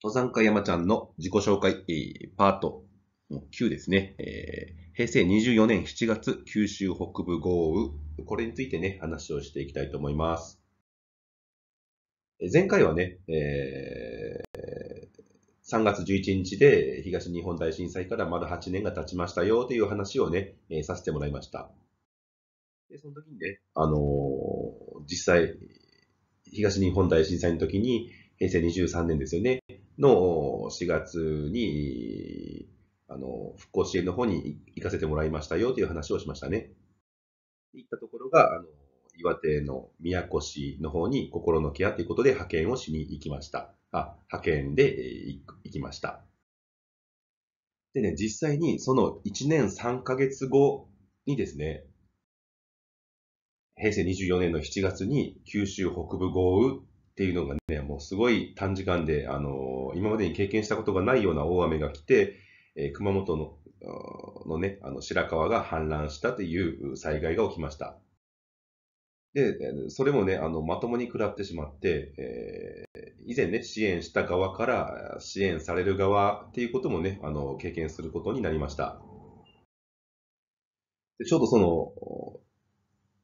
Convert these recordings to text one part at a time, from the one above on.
登山家山ちゃんの自己紹介、パート9ですね、えー、平成24年7月九州北部豪雨、これについてね、話をしていきたいと思います。前回はね、えー、3月11日で東日本大震災から丸8年が経ちましたよという話をね、えー、させてもらいました。で、その時にね、あのー、実際、東日本大震災の時に、平成23年ですよね、の4月に、あの、復興支援の方に行かせてもらいましたよという話をしましたね。行ったところが、あの、岩手の宮古市の方に心のケアということで派遣をしに行きました。あ、派遣で行きました。でね、実際にその1年3ヶ月後にですね、平成24年の7月に九州北部豪雨っていうのがね、もうすごい短時間で、あの今までに経験したことがないような大雨が来て、えー、熊本ののね、あの白川が氾濫したという災害が起きました。で、それもね、あのまともに食らってしまって、えー、以前ね、支援した側から支援される側っていうこともね、あの経験することになりました。でちょうどその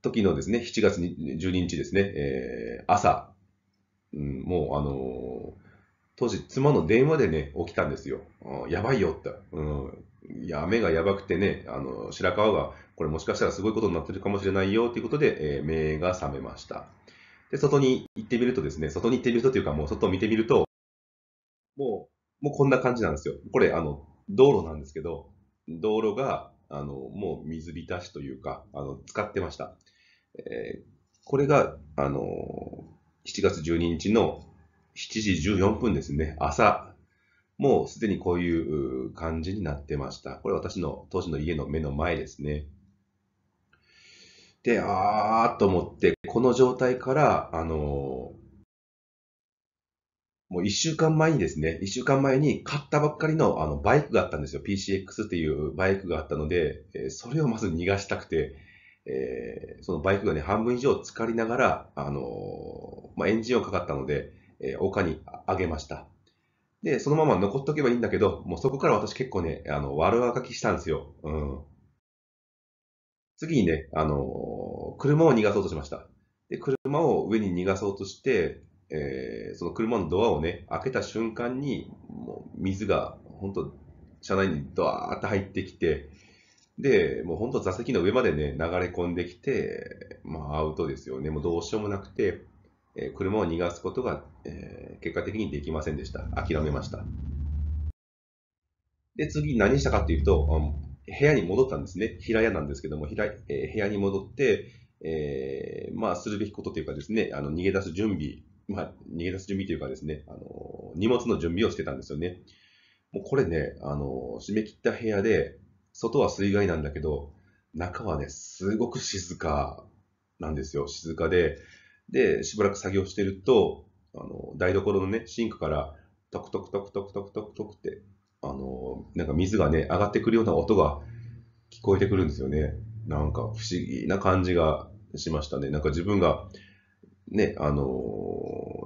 時のですね、7月12日ですね、えー、朝、うん、もうあのー、当時妻の電話でね、起きたんですよ。やばいよって。うんいや、雨がやばくてね、あの、白川が、これもしかしたらすごいことになってるかもしれないよということで、えー、目が覚めました。で、外に行ってみるとですね、外に行ってみるとというか、もう外を見てみると、もう、もうこんな感じなんですよ。これ、あの、道路なんですけど、道路が、あの、もう水浸しというか、あの、使ってました。えー、これが、あの、7月12日の7時14分ですね、朝、もうすでにこういう感じになってました。これ私の当時の家の目の前ですね。で、あーっと思って、この状態から、あのもう一週間前にですね、一週間前に買ったばっかりのあのバイクがあったんですよ。PCX っていうバイクがあったので、えそれをまず逃がしたくて、えー、そのバイクがね、半分以上浸かりながら、あのー、まあ、エンジンをかかったので、えー、丘にあげました。で、そのまま残っとけばいいんだけど、もうそこから私結構ね、あの、悪あがきしたんですよ。うん。次にね、あの車を逃がそうとしました。で、車を上に逃がそうとして、えー、その車のドアをね、開けた瞬間に、もう水が、本当車内にドワーって入ってきて、で、もう本当座席の上までね、流れ込んできて、まあアウトですよね。もうどうしようもなくて、えー、車を逃がすことが、えー、結果的にできませんでした。諦めました。で、次何したかっていうと、部屋に戻ったんですね。平屋なんですけども、平えー、部屋に戻って、えー、まあ、するべきことというかですね、あの、逃げ出す準備、まあ、逃げ出す準備というかですね、あの、荷物の準備をしてたんですよね。もうこれね、あの、締め切った部屋で、外は水害なんだけど、中はね、すごく静かなんですよ。静かで。で、しばらく作業してると、あの、台所のね、シンクから、トクトクトクトクトクトクトクって、あの、なんか水がね、上がってくるような音が聞こえてくるんですよね。なんか不思議な感じがしましたね。なんか自分が、ね、あの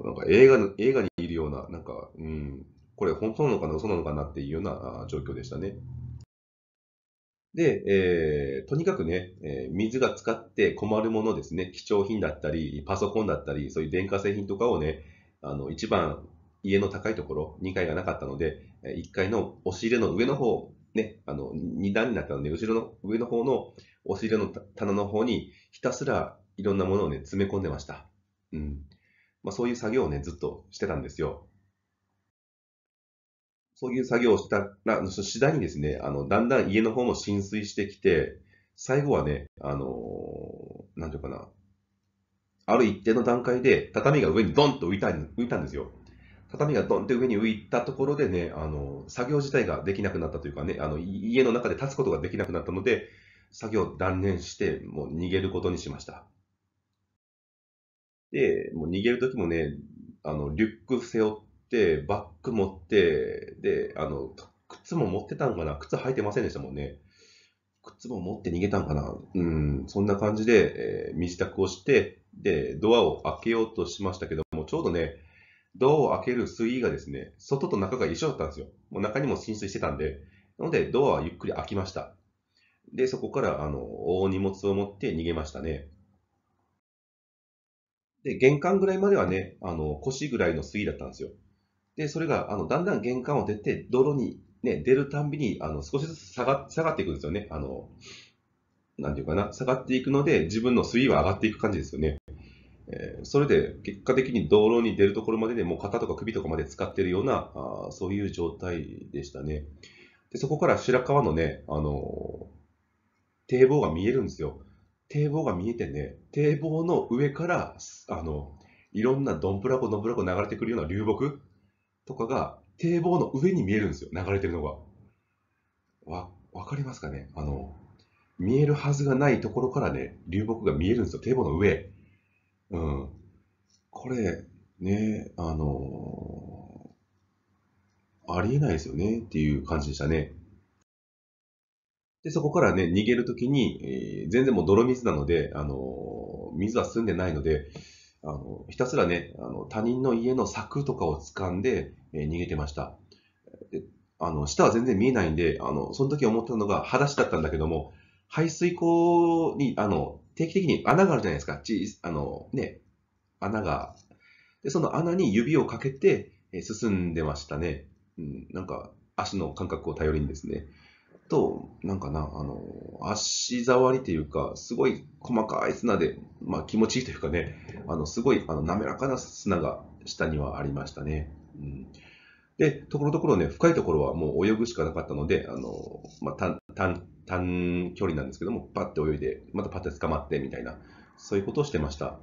なんか映画の、映画にいるような、なんか、うん、これ本当なのかな、嘘なのかなっていうような状況でしたね。で、えー、とにかくね、えー、水が使って困るものですね、貴重品だったり、パソコンだったり、そういう電化製品とかをね、あの、一番家の高いところ、2階がなかったので、1階の押し入れの上の方、ね、あの、2段になったので、後ろの上の方の押し入れの棚の方に、ひたすらいろんなものをね、詰め込んでました。うん。まあ、そういう作業をね、ずっとしてたんですよ。そういう作業をしたら、次第にですね、あの、だんだん家の方も浸水してきて、最後はね、あのー、なんていうかな、ある一定の段階で畳が上にドンと浮いた浮いたんですよ。畳がドンって上に浮いたところでね、あの、作業自体ができなくなったというかね、あの、家の中で立つことができなくなったので、作業を断念して、もう逃げることにしました。で、もう逃げるときもね、あの、リュック背負っ、バッグ持って、で、あの、靴も持ってたんかな靴履いてませんでしたもんね。靴も持って逃げたんかなうん、そんな感じで、えー、身支度をして、で、ドアを開けようとしましたけども、ちょうどね、ドアを開ける水位がですね、外と中が一緒だったんですよ。もう中にも浸水してたんで。なので、ドアはゆっくり開きました。で、そこから、あの、大荷物を持って逃げましたね。で、玄関ぐらいまではね、あの、腰ぐらいの水位だったんですよ。で、それがあのだんだん玄関を出て、泥に、ね、出るたんびにあの少しずつ下が下がっていくんですよね。あのなんていうかな、下がっていくので、自分の水位は上がっていく感じですよね。えー、それで結果的に道路に出るところまでで、もう肩とか首とかまで使ってるような、あそういう状態でしたね。で、そこから白川のね、あのー、堤防が見えるんですよ。堤防が見えてね、堤防の上から、あの、いろんなどんぶらコ、どんぶらこ流れてくるような流木、とかが堤防の上に見えるんですよ、流れてるのが。わ、わかりますかねあの、見えるはずがないところからね、流木が見えるんですよ、堤防の上。うん。これ、ね、あのー、ありえないですよねっていう感じでしたね。で、そこからね、逃げるときに、えー、全然もう泥水なので、あのー、水は澄んでないので、あのひたすらねあの他人の家の柵とかを掴んで、えー逃げてましたあの下は全然見えないんであのその時思ったのが裸足だったんだけども排水溝にあの定期的に穴があるじゃないですかちあのね穴がでその穴に指をかけて、えー進んでましたね、うん、なんか足の感覚を頼りにですねと、なんかな、あの、足触りというか、すごい細かい砂で、まあ気持ちいいというかね、あの、すごいあの滑らかな砂が下にはありましたね。うん、で、ところどころね、深いところはもう泳ぐしかなかったので、あの、まあ、短、短距離なんですけども、パッて泳いで、またパッて捕まってみたいな、そういうことをしてました。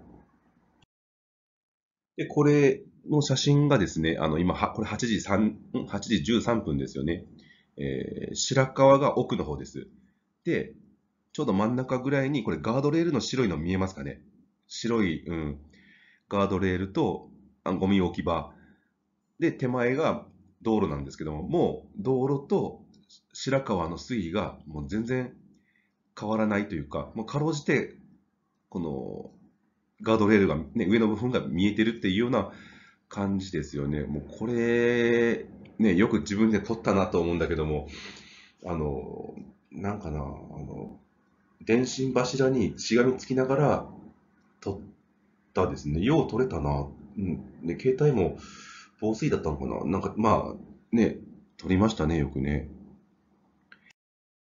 で、これの写真がですね、あの、今は、これ8時3、8時13分ですよね。えー、白川が奥の方です。で、ちょうど真ん中ぐらいに、これガードレールの白いの見えますかね白い、うん、ガードレールとあゴミ置き場。で、手前が道路なんですけども、もう道路と白川の水位がもう全然変わらないというか、もうかろうじて、このガードレールが、ね、上の部分が見えてるっていうような感じですよね。もうこれね、よく自分で撮ったなと思うんだけども、あの、なんかな、あの、電信柱にしがみつきながら撮ったですね。よう撮れたな。うん。で、携帯も防水だったのかな。なんか、まあ、ね、撮りましたね、よくね。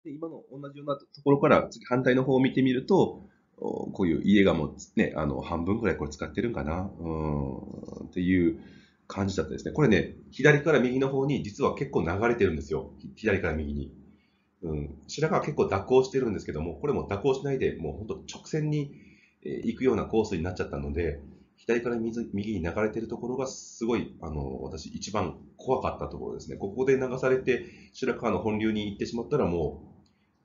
で今の同じようなところから次反対の方を見てみると、こういう家がもうね、あの半分くらいこれ使ってるんかな、うん、っていう感じだったですね。これね、左から右の方に実は結構流れてるんですよ。左から右に。うん、白川結構蛇行してるんですけども、これも蛇行しないで、もう本当直線に行くようなコースになっちゃったので、左から右に流れてるところがすごい、あの、私一番怖かったところですね。ここで流されて白川の本流に行ってしまったらも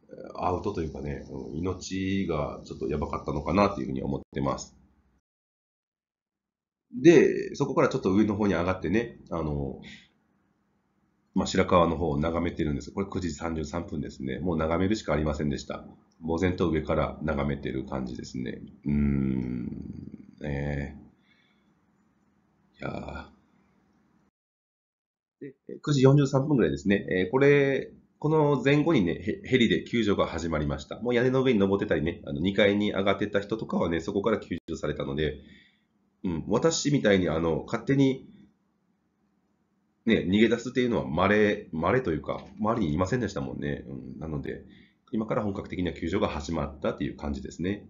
う、アウトというかね、命がちょっとやばかったのかなというふうに思ってます。で、そこからちょっと上の方に上がってね、あの、まあ、白川の方を眺めてるんです。これ9時33分ですね。もう眺めるしかありませんでした。呆然と上から眺めてる感じですね。うーん、ねえ。いやで9時43分ぐらいですね。えー、これ、この前後にね、ヘリで救助が始まりました。もう屋根の上に登ってたりね、あの2階に上がってた人とかはね、そこから救助されたので、うん、私みたいにあの勝手に、ね、逃げ出すっていうのは稀、稀というか、周りにいませんでしたもんね。うん、なので、今から本格的な救助が始まったっていう感じですね。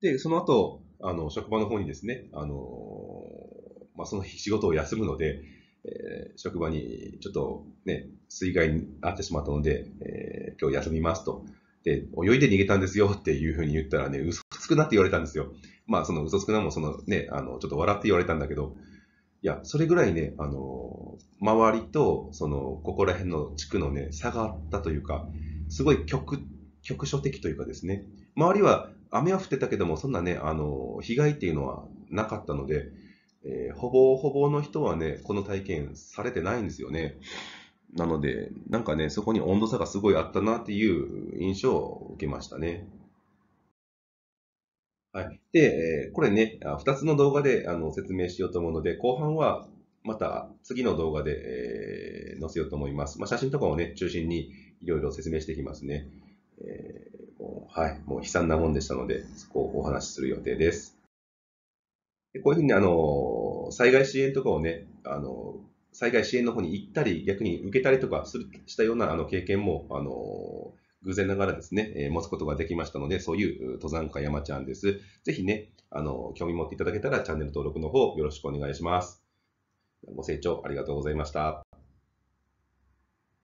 で、その後、あの、職場の方にですね、あのー、まあ、その日仕事を休むので、えー、職場にちょっとね、水害に遭ってしまったので、えー、今日休みますとで、泳いで逃げたんですよっていうふうに言ったらね、嘘つくなって言われたんですよ。まあ、その嘘つくなも、そのね、あの、ちょっと笑って言われたんだけど、いや、それぐらいね、あの、周りと、その、ここら辺の地区のね、差があったというか、すごい局、局所的というかですね、周りは雨は降ってたけども、そんなね、あの、被害っていうのはなかったので、えー、ほぼほぼの人はね、この体験されてないんですよね。なので、なんかね、そこに温度差がすごいあったなっていう印象を受けましたね。はい。で、えこれね、あ2つの動画であの説明しようと思うので、後半はまた次の動画で、えー載せようと思います。まあ、写真とかをね、中心にいろいろ説明していきますね。えーはい。もう悲惨なもんでしたので、そこをお話しする予定です。でこういうふうに、あの、災害支援とかをね、あの、災害支援の方に行ったり、逆に受けたりとかするしたようなあの経験も、あの偶然ながらですね、えー、持つことができましたので、そういう登山家山ちゃんです。ぜひね、あの、興味持っていただけたらチャンネル登録の方よろしくお願いします。ご清聴ありがとうございました。